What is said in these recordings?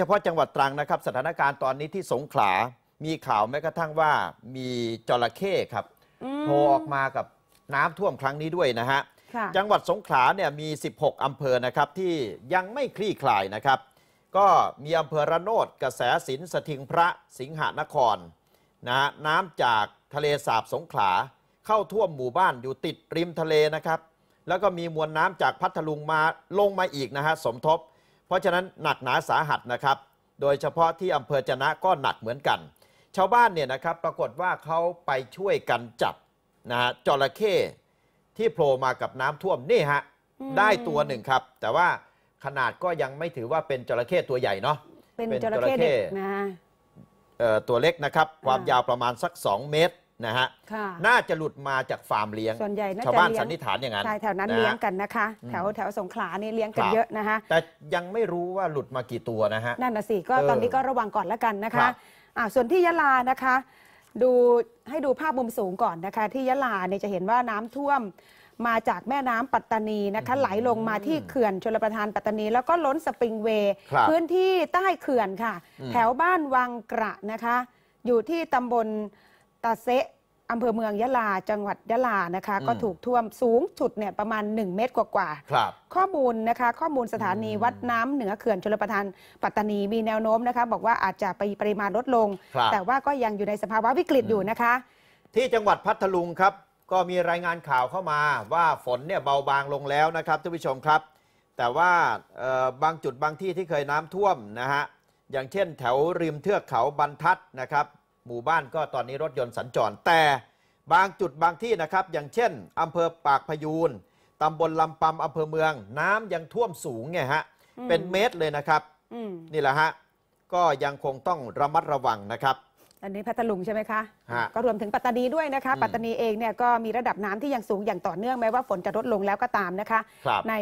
เฉพาะจังหวัดตรังนะครับ สถานการณ์ตอนนี้ที่สงขลา มีข่าวแม้กระทั่งว่ามีจระเข้ครับโผล่ออกมากับน้ำท่วมครั้งนี้ด้วยนะฮะจังหวัดสงขลาเนี่ยมี 16 อำเภอนะครับที่ยังไม่คลี่คลายนะครับ ก็มีอำเภอระโนดกระแสสินสถิงพระสิงหนครนะฮะน้ำจากทะเลสาบสงขลาเข้าท่วมหมู่บ้านอยู่ติดริมทะเลนะครับ แล้วก็มีมวลน้ำจากพัทลุงมาลงมาอีกนะฮะสมทบเพราะฉะนั้น หนักหนาสาหัสนะครับ โดยเฉพาะที่อำเภอจนะก็หนักเหมือนกัน ชาวบ้านเนี่ยนะครับ ปรากฏว่าเขาไปช่วยกันจับนะฮะจระเข้ที่โผล่มากับน้ำท่วม นี่ฮะ ได้ตัวหนึ่งครับ แต่ว่าขนาดก็ยังไม่ถือว่าเป็นจระเข้ตัวใหญ่เนาะ เป็นจระเข้เด็กนะตัวเล็กนะครับ ความยาวประมาณสัก 2 เมตรนะฮะ ค่ะ น่าจะหลุดมาจากฟาร์มเลี้ยง ส่วนใหญ่น่าชาวบ้าน้สันนิษฐานอย่างนั้น ใช่ แถวนั้นเลี้ยงกันนะคะ แถวแถวสงขลานี่เลี้ยงกันเยอะนะคะ แต่ยังไม่รู้ว่าหลุดมากี่ตัวนะฮะ นั่นน่ะสิ ก็ตอนนี้ก็ระวังก่อนละกันนะคะ อ่า ส่วนที่ยะลานะคะ ดูให้ดูภาพมุมสูงก่อนนะคะ ที่ยะลาเนี่ยจะเห็นว่าน้ำท่วมมาจากแม่น้ำปัตตานีนะคะ ไหลลงมาที่เขื่อนชลประทานปัตตานี แล้วก็ล้นสปริงเวย์พื้นที่ใต้เขื่อนค่ะ แถวบ้านวังกระนะคะ อยู่ที่ตำบลตาเซะอำเภอเมืองยะลา จังหวัดยะลานะคะ ก็ถูกท่วมสูงสุดเนี่ยประมาณ 1 เมตรกว่าๆข้อมูลนะคะ ข้อมูลสถานีวัดน้ำเหนือเขื่อนชลประทาน ปัตตานีมีแนวโน้มนะคะบอกว่าอาจจะไปปริมาณลดลง แต่ว่าก็ยังอยู่ในสภาวะวิกฤตอยู่นะคะ ที่จังหวัดพัทลุงครับ ก็มีรายงานข่าวเข้ามาว่าฝนเนี่ยเบาบางลงแล้วนะครับท่านผู้ชมครับ แต่ว่าบางจุดบางที่ที่เคยน้ำท่วมนะฮะอย่างเช่น แถวริมเทือกเขาบรรทัดนะครับหมู่บ้านก็ตอนนี้รถยนต์สัญจรแต่ บางจุดบางที่นะครับ อย่างเช่นอำเภอปากพยูนตาบลลำปำอำเภอเมือง น้ำยังท่วมสูงไงฮะ เป็นเมตรเลยนะครับนี่แหละฮะ ก็ยังคงต้องระมัดระวังนะครับ อันนี้พัทลุงใช่ไหมคะ ก็รวมถึงปัตตานีด้วยนะคะปัตตานีเองเนี่ยก็มีระดับน้ำที่ยังสูงอย่างต่อเนื่องแม้ว่าฝนจะลดลงแล้วก็ตามนะคะคใน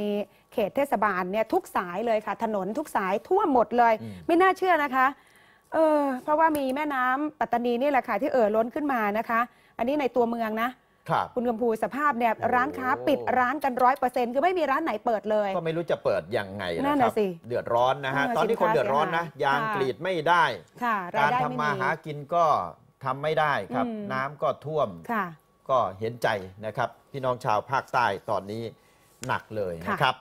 เขตเทศบาลเนี่ยทุกสายเลยค่ะ ถนนทุกสายท่วมหมดเลย ไม่น่าเชื่อนะคะเออเพราะว่ามีแม่น้ำปัตตานีนี่แหละค่ะ ที่เอ่อล้นขึ้นมานะคะ อันนี้ในตัวเมืองนะ คุณกำพูสภาพเนี่ยร้านค้าปิดร้านกันร้อยเปอร์เซ็นต์คือไม่มีร้านไหนเปิดเลย ก็ไม่รู้จะเปิดยังไงนะครับเดือดร้อนนะฮะตอนนี้คนเดือดร้อนนะ ยางกรีดไม่ได้การทำมาหากินก็ทำไม่ได้ครับ น้ำก็ท่วมก็เห็นใจนะครับพี่น้องชาวภาคใต้ตอนนี้หนักเลยนะครับ